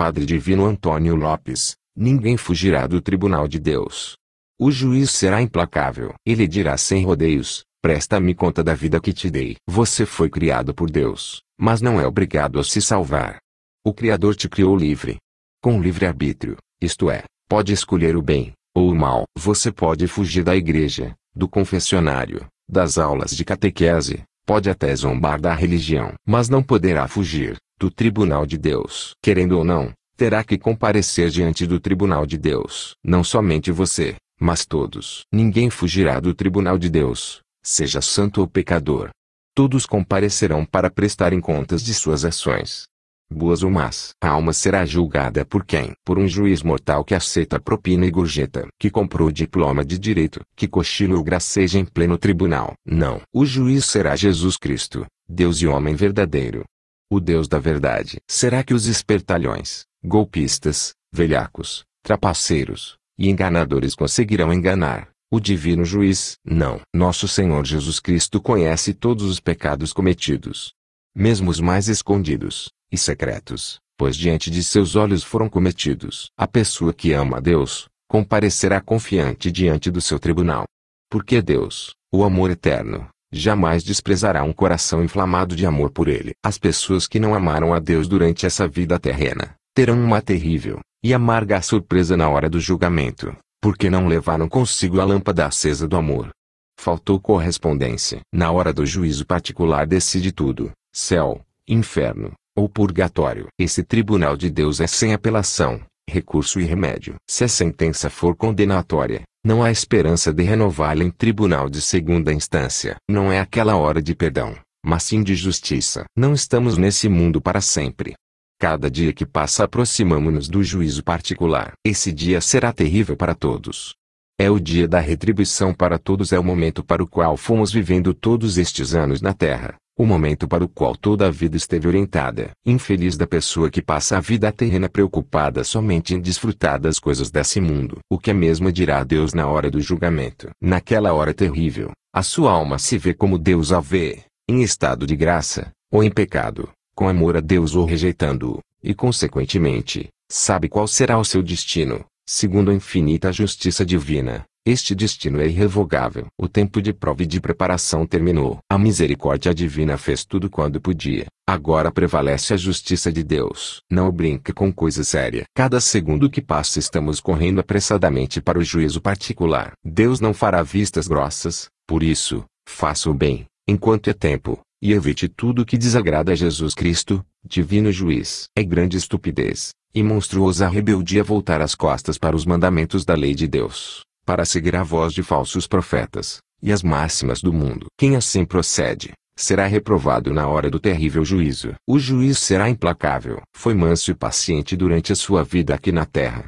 Padre Divino Antônio Lopes, ninguém fugirá do tribunal de Deus. O juiz será implacável. Ele dirá sem rodeios: Presta-me conta da vida que te dei. Você foi criado por Deus, mas não é obrigado a se salvar. O Criador te criou livre. Com livre arbítrio, isto é, pode escolher o bem ou o mal. Você pode fugir da igreja, do confessionário, das aulas de catequese, pode até zombar da religião, mas não poderá fugir do tribunal de Deus. Querendo ou não, terá que comparecer diante do tribunal de Deus. Não somente você, mas todos. Ninguém fugirá do tribunal de Deus, seja santo ou pecador. Todos comparecerão para prestarem contas de suas ações boas ou más. A alma será julgada por quem? Por um juiz mortal que aceita propina e gorjeta, que comprou o diploma de direito, que cochila ou graceja em pleno tribunal. Não. O juiz será Jesus Cristo, Deus e homem verdadeiro. O Deus da verdade. Será que os espertalhões, golpistas, velhacos, trapaceiros e enganadores conseguirão enganar? O divino juiz, não. Nosso Senhor Jesus Cristo conhece todos os pecados cometidos, mesmo os mais escondidos e secretos, pois diante de seus olhos foram cometidos. A pessoa que ama a Deus comparecerá confiante diante do seu tribunal. Porque Deus, o amor eterno, jamais desprezará um coração inflamado de amor por ele. As pessoas que não amaram a Deus durante essa vida terrena terão uma terrível e amarga surpresa na hora do julgamento, porque não levaram consigo a lâmpada acesa do amor. Faltou correspondência. Na hora do juízo particular decide tudo céu, inferno ou purgatório. Esse tribunal de Deus é sem apelação, recurso e remédio. Se a sentença for condenatória, não há esperança de renová-la em tribunal de segunda instância. Não é aquela hora de perdão, mas sim de justiça. Não estamos nesse mundo para sempre. Cada dia que passa aproximamos-nos do juízo particular. Esse dia será terrível para todos. É o dia da retribuição para todos, é o momento para o qual fomos vivendo todos estes anos na Terra o momento para o qual toda a vida esteve orientada. Infeliz da pessoa que passa a vida terrena preocupada somente em desfrutar das coisas desse mundo. O que a mesma dirá a Deus na hora do julgamento? Naquela hora terrível, a sua alma se vê como Deus a vê, em estado de graça, ou em pecado, com amor a Deus ou rejeitando-o, e consequentemente, sabe qual será o seu destino, segundo a infinita justiça divina. Este destino é irrevogável. O tempo de prova e de preparação terminou. A misericórdia divina fez tudo quando podia. Agora prevalece a justiça de Deus. Não brinque com coisa séria. Cada segundo que passa estamos correndo apressadamente para o juízo particular. Deus não fará vistas grossas, por isso, faça o bem, enquanto é tempo, e evite tudo que desagrada a Jesus Cristo, divino juiz. É grande estupidez e monstruosa rebeldia voltar as costas para os mandamentos da lei de Deus para seguir a voz de falsos profetas, e as máximas do mundo. Quem assim procede, será reprovado na hora do terrível juízo. O juiz será implacável. Foi manso e paciente durante a sua vida aqui na terra.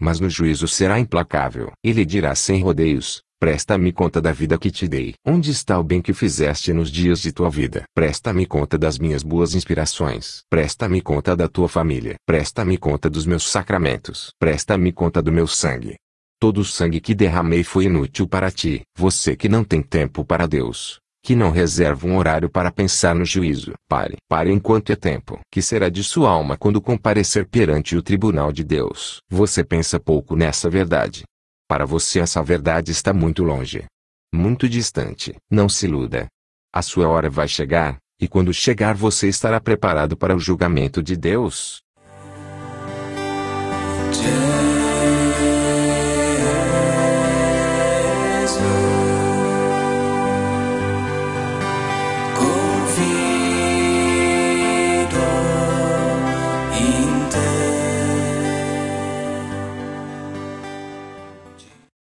Mas no juízo será implacável. Ele dirá sem rodeios: Presta-me conta da vida que te dei. Onde está o bem que fizeste nos dias de tua vida? Presta-me conta das minhas boas inspirações. Presta-me conta da tua família. Presta-me conta dos meus sacramentos. Presta-me conta do meu sangue. Todo o sangue que derramei foi inútil para ti. Você que não tem tempo para Deus, que não reserva um horário para pensar no juízo. Pare, pare enquanto é tempo. Que será de sua alma quando comparecer perante o tribunal de Deus? Você pensa pouco nessa verdade. Para você essa verdade está muito longe. Muito distante. Não se iluda. A sua hora vai chegar, e quando chegar você estará preparado para o julgamento de Deus. Yeah.